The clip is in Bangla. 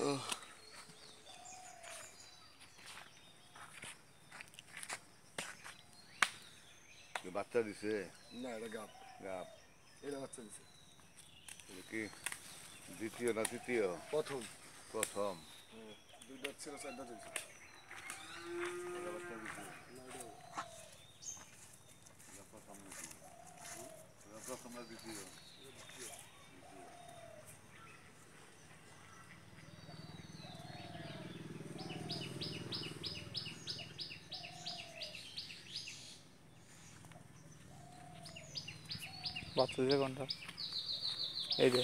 বাচ্চা দিছে না এটা গাপ গাপ এটা বাচ্চা দিছে কি দ্বিতীয় না তৃতীয় প্রথম প্রথম দুইটা ছিল চারটা দিছে প্রথম দ্বিতীয় বাচ্চা যে কোনটা এই যে